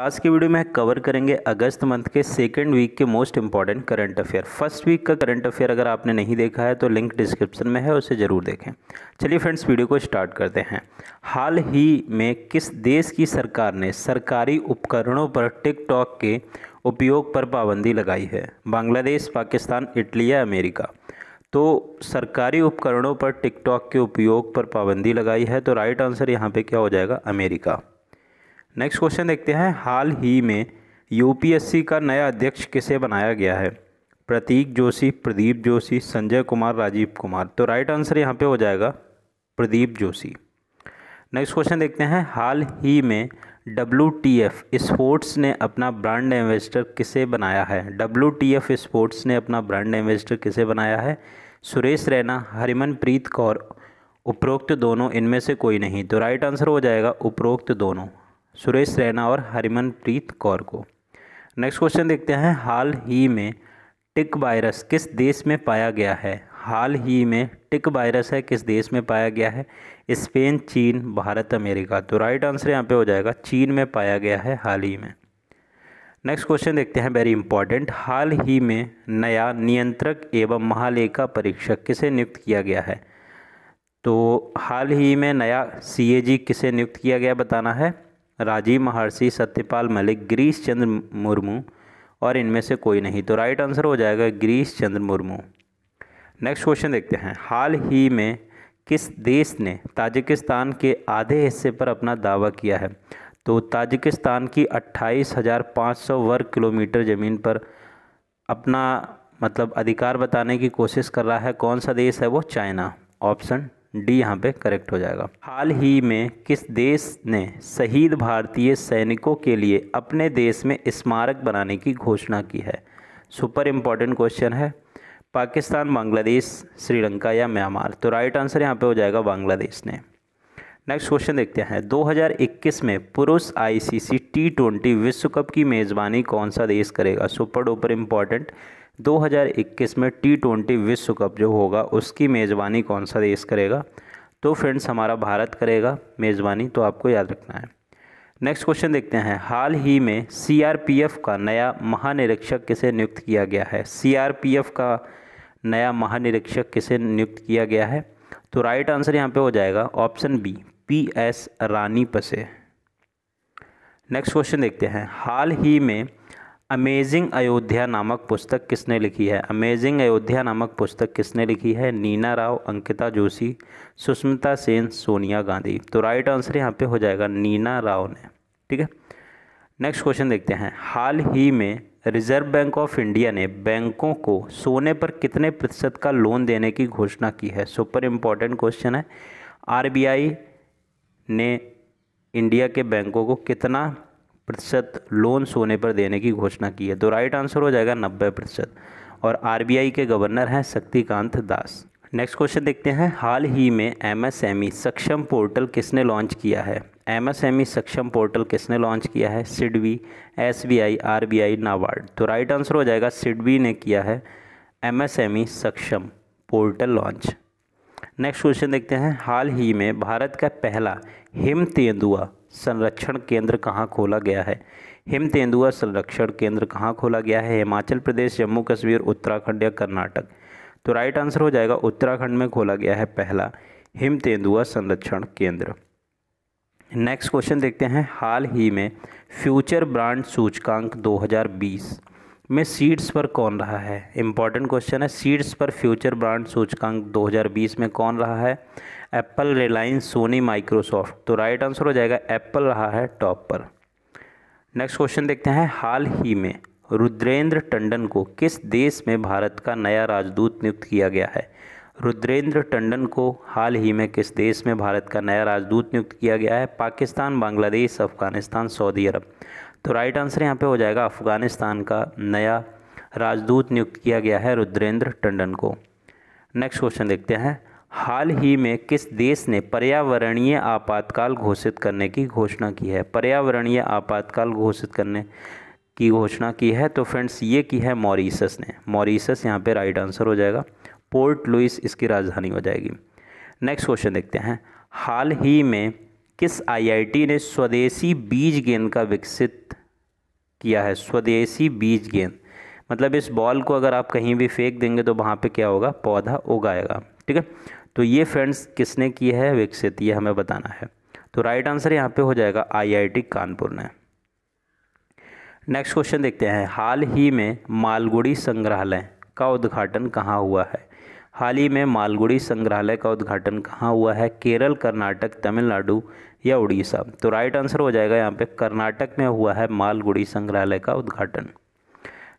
आज के वीडियो में कवर करेंगे अगस्त मंथ के सेकेंड वीक के most important current affair first week का करंट अफेयर अगर आपने नहीं देखा है तो लिंक डिस्क्रिप्शन में है उसे ज़रूर देखें चलिए फ्रेंड्स वीडियो को स्टार्ट करते हैं हाल ही में किस देश की सरकार ने सरकारी उपकरणों पर टिकटॉक के उपयोग पर पाबंदी लगाई है बांग्लादेश पाकिस्तान इटली या अमेरिका तो सरकारी उपकरणों पर टिकटॉक के उपयोग पर पाबंदी लगाई है तो राइट आंसर यहाँ पर क्या हो जाएगा अमेरिका नेक्स्ट क्वेश्चन देखते हैं हाल ही में यूपीएससी का नया अध्यक्ष किसे बनाया गया है प्रतीक जोशी प्रदीप जोशी संजय कुमार राजीव कुमार तो राइट आंसर यहाँ पे हो जाएगा प्रदीप जोशी नेक्स्ट क्वेश्चन देखते हैं हाल ही में डब्ल्यू टी एफ स्पोर्ट्स ने अपना ब्रांड एम्बेस्टर किसे बनाया है डब्ल्यू टी एफ स्पोर्ट्स ने अपना ब्रांड एम्बेसडर किसे बनाया है सुरेश रैना हरिमनप्रीत कौर उपरोक्त दोनों इनमें से कोई नहीं तो राइट आंसर हो जाएगा उपरोक्त दोनों सुरेश रैना और हरिमनप्रीत कौर को नेक्स्ट क्वेश्चन देखते हैं हाल ही में टिक वायरस किस देश में पाया गया है हाल ही में टिक वायरस है किस देश में पाया गया है स्पेन चीन भारत अमेरिका तो राइट आंसर यहाँ पे हो जाएगा चीन में पाया गया है हाल ही में नेक्स्ट क्वेश्चन देखते हैं वेरी इंपॉर्टेंट हाल ही में नया नियंत्रक एवं महालेखा परीक्षक किसे नियुक्त किया गया है तो हाल ही में नया सी किसे नियुक्त किया गया बताना है राजीव महर्षि सत्यपाल मलिक गिरीश चंद्र मुर्मू और इनमें से कोई नहीं तो राइट आंसर हो जाएगा गिरीश चंद्र मुर्मू नेक्स्ट क्वेश्चन देखते हैं हाल ही में किस देश ने ताजिकिस्तान के आधे हिस्से पर अपना दावा किया है तो ताजिकिस्तान की अट्ठाईस हज़ार पाँच सौ वर्ग किलोमीटर ज़मीन पर अपना मतलब अधिकार बताने की कोशिश कर रहा है कौन सा देश है वो चाइना ऑप्शन डी यहाँ पे करेक्ट हो जाएगा हाल ही में किस देश ने शहीद भारतीय सैनिकों के लिए अपने देश में स्मारक बनाने की घोषणा की है सुपर इम्पॉर्टेंट क्वेश्चन है पाकिस्तान बांग्लादेश श्रीलंका या म्यांमार तो राइट आंसर यहाँ पे हो जाएगा बांग्लादेश ने नेक्स्ट क्वेश्चन देखते हैं 2021 में पुरुष आईसीसी टी ट्वेंटी विश्व कप की मेज़बानी कौन सा देश करेगा सुपर डुपर इम्पॉर्टेंट 2021 में टी ट्वेंटी विश्व कप जो होगा उसकी मेज़बानी कौन सा देश करेगा तो फ्रेंड्स हमारा भारत करेगा मेज़बानी तो आपको याद रखना है नेक्स्ट क्वेश्चन देखते हैं हाल ही में सीआरपीएफ का नया महानिरीक्षक किसे नियुक्त किया गया है सीआरपीएफ का नया महानिरीक्षक किसे नियुक्त किया गया है तो राइट आंसर यहाँ पे हो जाएगा ऑप्शन बी पी एस रानी पसे नेक्स्ट क्वेश्चन देखते हैं हाल ही में अमेजिंग अयोध्या नामक पुस्तक किसने लिखी है अमेजिंग अयोध्या नामक पुस्तक किसने लिखी है नीना राव अंकिता जोशी सुष्मिता सेन सोनिया गांधी तो राइट आंसर यहाँ पे हो जाएगा नीना राव ने ठीक है नेक्स्ट क्वेश्चन देखते हैं हाल ही में रिजर्व बैंक ऑफ इंडिया ने बैंकों को सोने पर कितने प्रतिशत का लोन देने की घोषणा की है सुपर इम्पॉर्टेंट क्वेश्चन है आर ने इंडिया के बैंकों को कितना प्रतिशत लोन सोने पर देने की घोषणा की है तो राइट आंसर हो जाएगा नब्बे प्रतिशत और आर के गवर्नर हैं शक्तिकांत दास नेक्स्ट क्वेश्चन देखते हैं हाल ही में एम e सक्षम पोर्टल किसने लॉन्च किया है एम e सक्षम पोर्टल किसने लॉन्च किया है सिडबी एसबीआई आरबीआई नाबार्ड तो राइट आंसर हो जाएगा सिडवी ने किया है M e Saksham portal launch next question देखते हैं हाल ही में भारत का पहला हिम तेंदुआ संरक्षण केंद्र कहाँ खोला गया है हिम तेंदुआ संरक्षण केंद्र कहाँ खोला गया है हिमाचल प्रदेश जम्मू कश्मीर उत्तराखंड या कर्नाटक तो राइट आंसर हो जाएगा उत्तराखंड में खोला गया है पहला हिम तेंदुआ संरक्षण केंद्र नेक्स्ट क्वेश्चन देखते हैं हाल ही में फ्यूचर ब्रांड सूचकांक 2020 में सीड्स पर कौन रहा है इंपॉर्टेंट क्वेश्चन है सीड्स पर फ्यूचर ब्रांड सूचकांक 2020 में कौन रहा है एप्पल रिलायंस सोनी माइक्रोसॉफ्ट तो राइट आंसर हो जाएगा एप्पल रहा है टॉप पर नेक्स्ट क्वेश्चन देखते हैं हाल ही में रुद्रेंद्र टंडन को किस देश में भारत का नया राजदूत नियुक्त किया गया है रुद्रेंद्र टंडन को हाल ही में किस देश में भारत का नया राजदूत नियुक्त किया गया है पाकिस्तान बांग्लादेश अफगानिस्तान सऊदी अरब तो राइट आंसर यहाँ पे हो जाएगा अफगानिस्तान का नया राजदूत नियुक्त किया गया है रुद्रेंद्र टंडन को नेक्स्ट क्वेश्चन देखते हैं हाल ही में किस देश ने पर्यावरणीय आपातकाल घोषित करने की घोषणा की है पर्यावरणीय आपातकाल घोषित करने की घोषणा की है तो फ्रेंड्स ये की है मॉरीसस ने मॉरीसस यहाँ पे राइट आंसर हो जाएगा पोर्ट लुइस इसकी राजधानी हो जाएगी नेक्स्ट क्वेश्चन देखते हैं हाल ही में किस आईआईटी ने स्वदेशी बीज गेंद का विकसित किया है स्वदेशी बीज गेंद मतलब इस बॉल को अगर आप कहीं भी फेंक देंगे तो वहाँ पे क्या होगा पौधा उगाएगा ठीक है तो ये फ्रेंड्स किसने की है विकसित ये हमें बताना है तो राइट आंसर यहाँ पे हो जाएगा आईआईटी कानपुर ने नेक्स्ट क्वेश्चन देखते हैं हाल ही में मालगुड़ी संग्रहालय का उद्घाटन कहाँ हुआ है हाल ही में मालगुड़ी संग्रहालय का उद्घाटन कहाँ हुआ है केरल कर्नाटक तमिलनाडु या उड़ीसा तो राइट आंसर हो जाएगा यहाँ पे कर्नाटक में हुआ है मालगुड़ी संग्रहालय का उद्घाटन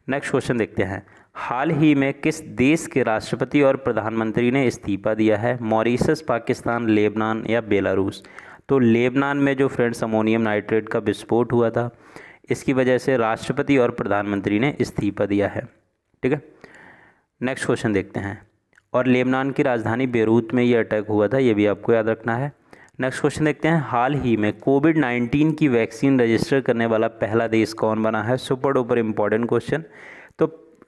नेक्स्ट क्वेश्चन देखते हैं हाल ही में किस देश के राष्ट्रपति और प्रधानमंत्री ने इस्तीफा दिया है मॉरीशस पाकिस्तान लेबनान या बेलारूस तो लेबनान में जो फ्रेंड्स अमोनियम नाइट्रेट का विस्फोट हुआ था इसकी वजह से राष्ट्रपति और प्रधानमंत्री ने इस्तीफा दिया है ठीक है नेक्स्ट क्वेश्चन देखते हैं और लेबनान की राजधानी बेरूत में ये अटैक हुआ था ये भी आपको याद रखना है नेक्स्ट क्वेश्चन देखते हैं हाल ही में कोविड नाइन्टीन की वैक्सीन रजिस्टर करने वाला पहला देश कौन बना है सुपर डुपर इम्पॉर्टेंट क्वेश्चन तो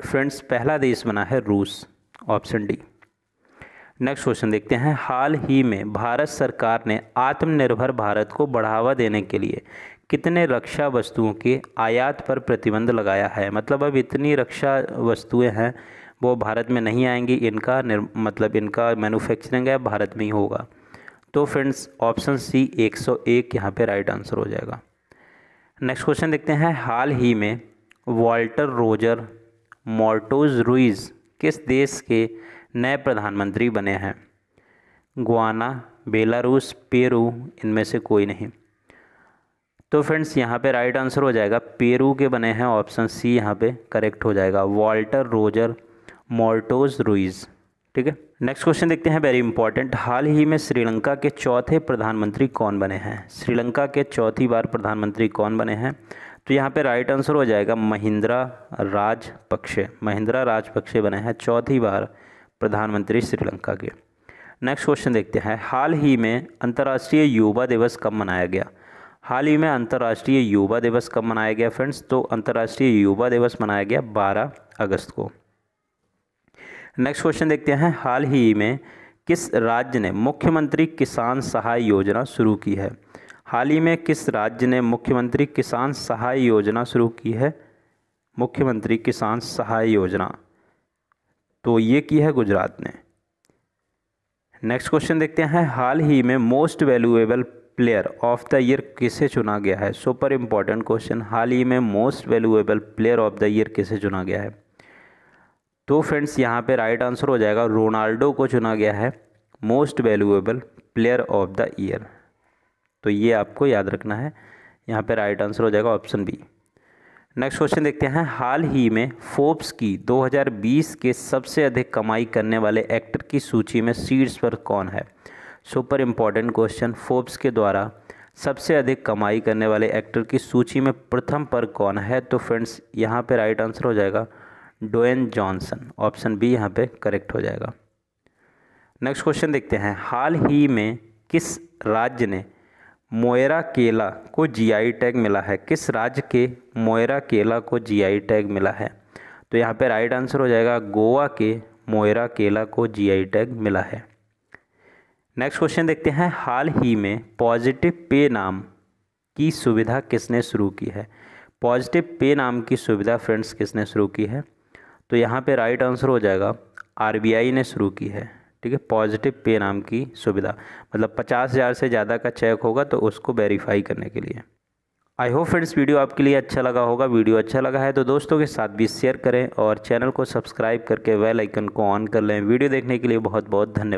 फ्रेंड्स पहला देश बना है रूस ऑप्शन डी नेक्स्ट क्वेश्चन देखते हैं हाल ही में भारत सरकार ने आत्मनिर्भर भारत को बढ़ावा देने के लिए कितने रक्षा वस्तुओं के आयात पर प्रतिबंध लगाया है मतलब अब इतनी रक्षा वस्तुएं हैं वो भारत में नहीं आएंगी इनका मतलब इनका मैन्युफैक्चरिंग है भारत में ही होगा तो फ्रेंड्स ऑप्शन सी 101 सौ एक यहाँ पर राइट आंसर हो जाएगा नेक्स्ट क्वेश्चन देखते हैं हाल ही में वॉल्टर रोजर मोर्टोज रुइज किस देश के नए प्रधानमंत्री बने हैं गुआना बेलारूस पेरू इनमें से कोई नहीं तो फ्रेंड्स यहाँ पे राइट आंसर हो जाएगा पेरू के बने हैं ऑप्शन सी यहाँ पे करेक्ट हो जाएगा वॉल्टर रोजर मोर्टोज रुइज ठीक है नेक्स्ट क्वेश्चन देखते हैं वेरी इंपॉर्टेंट हाल ही में श्रीलंका के चौथे प्रधानमंत्री कौन बने हैं श्रीलंका के चौथी बार प्रधानमंत्री कौन बने हैं तो यहाँ पे राइट आंसर हो जाएगा महिंद्रा राजपक्षे महिंद्रा राजपक्षे बने हैं चौथी बार प्रधानमंत्री श्रीलंका के नेक्स्ट क्वेश्चन देखते हैं हाल ही में अंतर्राष्ट्रीय युवा दिवस कब मनाया गया हाल ही में अंतर्राष्ट्रीय युवा दिवस कब मनाया गया फ्रेंड्स तो अंतर्राष्ट्रीय युवा दिवस मनाया गया बारह अगस्त को नेक्स्ट क्वेश्चन देखते हैं हाल ही में किस राज्य ने मुख्यमंत्री किसान सहाय योजना शुरू की है हाल ही में किस राज्य ने मुख्यमंत्री किसान सहाय योजना शुरू की है मुख्यमंत्री किसान सहाय योजना तो ये की है गुजरात ने नेक्स्ट क्वेश्चन देखते हैं हाल ही में most valuable player of the year किसे चुना गया है सुपर इंपॉर्टेंट क्वेश्चन हाल ही में most valuable player of the year किसे चुना गया है तो फ्रेंड्स यहाँ पे राइट आंसर हो जाएगा रोनाल्डो को चुना गया है most valuable player of the year तो ये आपको याद रखना है यहाँ पे राइट आंसर हो जाएगा ऑप्शन बी नेक्स्ट क्वेश्चन देखते हैं हाल ही में फोर्ब्स की 2020 के सबसे अधिक कमाई करने वाले एक्टर की सूची में सीड्स पर कौन है सुपर इम्पॉर्टेंट क्वेश्चन फोर्ब्स के द्वारा सबसे अधिक कमाई करने वाले एक्टर की सूची में प्रथम पर कौन है तो फ्रेंड्स यहाँ पे राइट आंसर हो जाएगा डोएन जॉनसन ऑप्शन बी यहाँ पर करेक्ट हो जाएगा नेक्स्ट क्वेश्चन देखते हैं हाल ही में किस राज्य ने मोयरा केला को जीआई टैग मिला है किस राज्य के मोयरा केला को जीआई टैग मिला है तो यहाँ पे राइट आंसर हो जाएगा गोवा के मोयरा केला को जीआई टैग मिला है नेक्स्ट क्वेश्चन देखते हैं हाल ही में पॉजिटिव पे नाम की सुविधा किसने शुरू की है पॉजिटिव पे नाम की सुविधा फ्रेंड्स किसने शुरू की है तो यहाँ पर राइट आंसर हो जाएगा आर ने शुरू की है ठीक है पॉजिटिव पे नाम की सुविधा मतलब पचास हज़ार से ज़्यादा का चेक होगा तो उसको वेरीफाई करने के लिए आई होप फ्रेंड्स वीडियो आपके लिए अच्छा लगा होगा वीडियो अच्छा लगा है तो दोस्तों के साथ भी शेयर करें और चैनल को सब्सक्राइब करके वेल आइकन को ऑन कर लें वीडियो देखने के लिए बहुत बहुत धन्यवाद